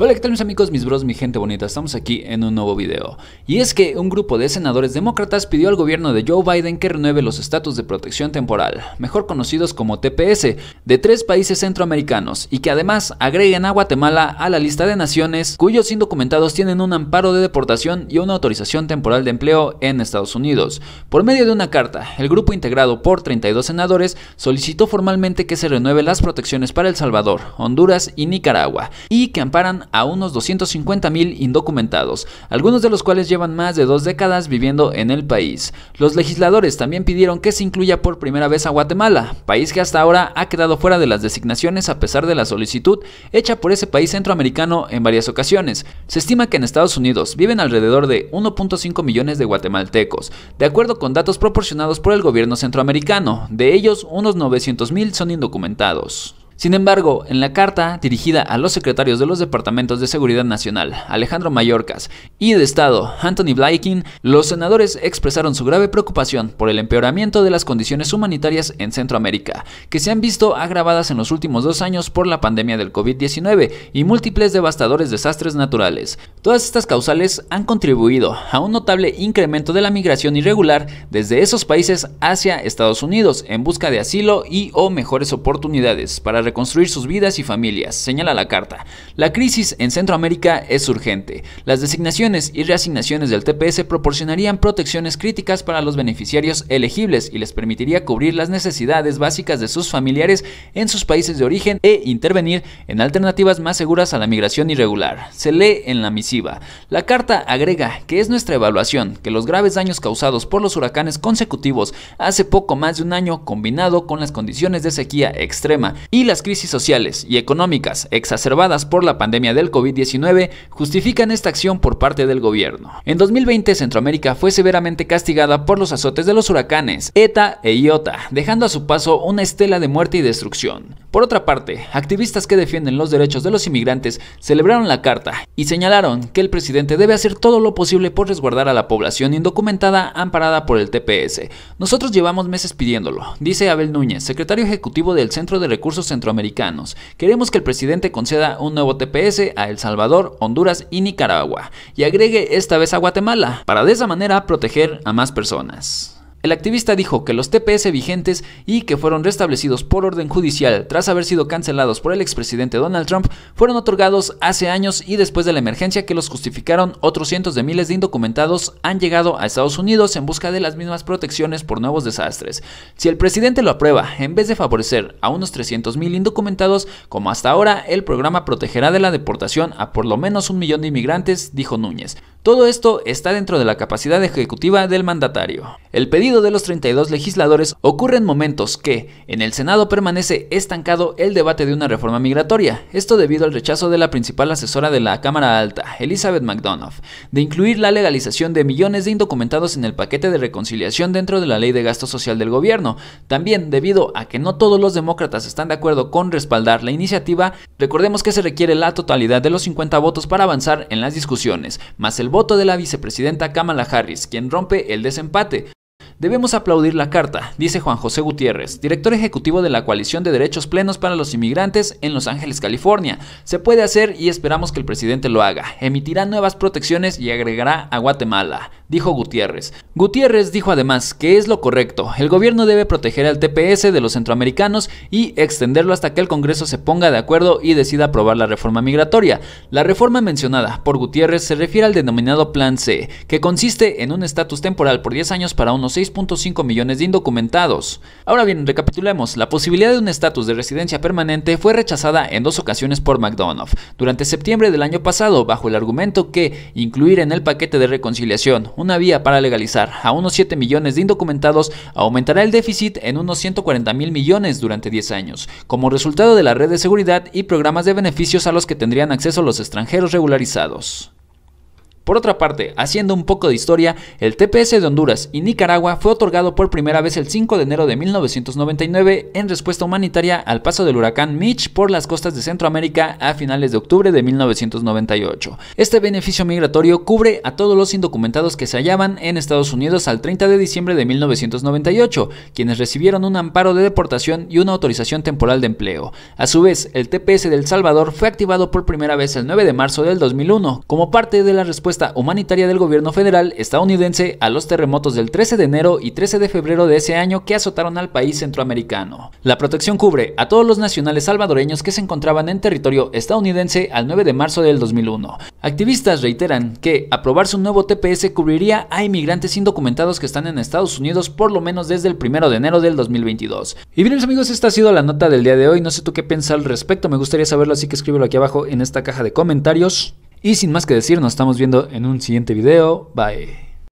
Hola, ¿qué tal mis amigos, mis bros, mi gente bonita? Estamos aquí en un nuevo video. Y es que un grupo de senadores demócratas pidió al gobierno de Joe Biden que renueve los estatus de protección temporal, mejor conocidos como TPS, de tres países centroamericanos, y que además agreguen a Guatemala a la lista de naciones cuyos indocumentados tienen un amparo de deportación y una autorización temporal de empleo en Estados Unidos. Por medio de una carta, el grupo integrado por 32 senadores solicitó formalmente que se renueve las protecciones para El Salvador, Honduras y Nicaragua, y que amparan a unos 250.000 indocumentados, algunos de los cuales llevan más de dos décadas viviendo en el país. Los legisladores también pidieron que se incluya por primera vez a Guatemala, país que hasta ahora ha quedado fuera de las designaciones a pesar de la solicitud hecha por ese país centroamericano en varias ocasiones. Se estima que en Estados Unidos viven alrededor de 1.5 millones de guatemaltecos, de acuerdo con datos proporcionados por el gobierno centroamericano. De ellos, unos 900.000 son indocumentados. Sin embargo, en la carta dirigida a los secretarios de los Departamentos de Seguridad Nacional, Alejandro Mayorkas, y de Estado, Anthony Blinken, los senadores expresaron su grave preocupación por el empeoramiento de las condiciones humanitarias en Centroamérica, que se han visto agravadas en los últimos dos años por la pandemia del COVID-19 y múltiples devastadores desastres naturales. Todas estas causales han contribuido a un notable incremento de la migración irregular desde esos países hacia Estados Unidos en busca de asilo y o mejores oportunidades para reconstruir sus vidas y familias, señala la carta. La crisis en Centroamérica es urgente. Las designaciones y reasignaciones del TPS proporcionarían protecciones críticas para los beneficiarios elegibles y les permitiría cubrir las necesidades básicas de sus familiares en sus países de origen e intervenir en alternativas más seguras a la migración irregular. Se lee en la misiva. La carta agrega que es nuestra evaluación que los graves daños causados por los huracanes consecutivos hace poco más de un año combinado con las condiciones de sequía extrema y las crisis sociales y económicas exacerbadas por la pandemia del COVID-19 justifican esta acción por parte del gobierno. En 2020, Centroamérica fue severamente castigada por los azotes de los huracanes ETA e IOTA, dejando a su paso una estela de muerte y destrucción. Por otra parte, activistas que defienden los derechos de los inmigrantes celebraron la carta y señalaron que el presidente debe hacer todo lo posible por resguardar a la población indocumentada amparada por el TPS. Nosotros llevamos meses pidiéndolo, dice Abel Núñez, secretario ejecutivo del Centro de Recursos Centroamericanos. Queremos que el presidente conceda un nuevo TPS a El Salvador, Honduras y Nicaragua y agregue esta vez a Guatemala, para de esa manera proteger a más personas. El activista dijo que los TPS vigentes y que fueron restablecidos por orden judicial tras haber sido cancelados por el expresidente Donald Trump fueron otorgados hace años y después de la emergencia que los justificaron otros cientos de miles de indocumentados han llegado a Estados Unidos en busca de las mismas protecciones por nuevos desastres. Si el presidente lo aprueba, en vez de favorecer a unos 300.000 indocumentados, como hasta ahora, el programa protegerá de la deportación a por lo menos un millón de inmigrantes, dijo Núñez. Todo esto está dentro de la capacidad ejecutiva del mandatario. El pedido de los 32 legisladores ocurre en momentos que, en el Senado permanece estancado el debate de una reforma migratoria, esto debido al rechazo de la principal asesora de la Cámara Alta, Elizabeth McDonough, de incluir la legalización de millones de indocumentados en el paquete de reconciliación dentro de la ley de gasto social del gobierno, también debido a que no todos los demócratas están de acuerdo con respaldar la iniciativa, recordemos que se requiere la totalidad de los 50 votos para avanzar en las discusiones, más voto de la vicepresidenta Kamala Harris, quien rompe el desempate. Debemos aplaudir la carta, dice Juan José Gutiérrez, director ejecutivo de la Coalición de Derechos Plenos para los Inmigrantes en Los Ángeles, California. Se puede hacer y esperamos que el presidente lo haga. Emitirá nuevas protecciones y agregará a Guatemala dijo Gutiérrez. Gutiérrez dijo además que es lo correcto, el gobierno debe proteger al TPS de los centroamericanos y extenderlo hasta que el Congreso se ponga de acuerdo y decida aprobar la reforma migratoria. La reforma mencionada por Gutiérrez se refiere al denominado Plan C, que consiste en un estatus temporal por 10 años para unos 6.5 millones de indocumentados. Ahora bien, recapitulemos, la posibilidad de un estatus de residencia permanente fue rechazada en dos ocasiones por McDonough, durante septiembre del año pasado bajo el argumento que incluir en el paquete de reconciliación una vía para legalizar a unos 7 millones de indocumentados aumentará el déficit en unos 140 mil millones durante 10 años, como resultado de la red de seguridad y programas de beneficios a los que tendrían acceso los extranjeros regularizados. Por otra parte, haciendo un poco de historia, el TPS de Honduras y Nicaragua fue otorgado por primera vez el 5 de enero de 1999 en respuesta humanitaria al paso del huracán Mitch por las costas de Centroamérica a finales de octubre de 1998. Este beneficio migratorio cubre a todos los indocumentados que se hallaban en Estados Unidos al 30 de diciembre de 1998, quienes recibieron un amparo de deportación y una autorización temporal de empleo. A su vez, el TPS del Salvador fue activado por primera vez el 9 de marzo del 2001 como parte de la respuesta humanitaria del gobierno federal estadounidense a los terremotos del 13 de enero y 13 de febrero de ese año que azotaron al país centroamericano. La protección cubre a todos los nacionales salvadoreños que se encontraban en territorio estadounidense al 9 de marzo del 2001. Activistas reiteran que aprobarse un nuevo TPS cubriría a inmigrantes indocumentados que están en Estados Unidos por lo menos desde el 1 de enero del 2022. Y bien amigos, esta ha sido la nota del día de hoy. No sé tú qué piensas al respecto, me gustaría saberlo, así que escríbelo aquí abajo en esta caja de comentarios. Y sin más que decir, nos estamos viendo en un siguiente video. Bye.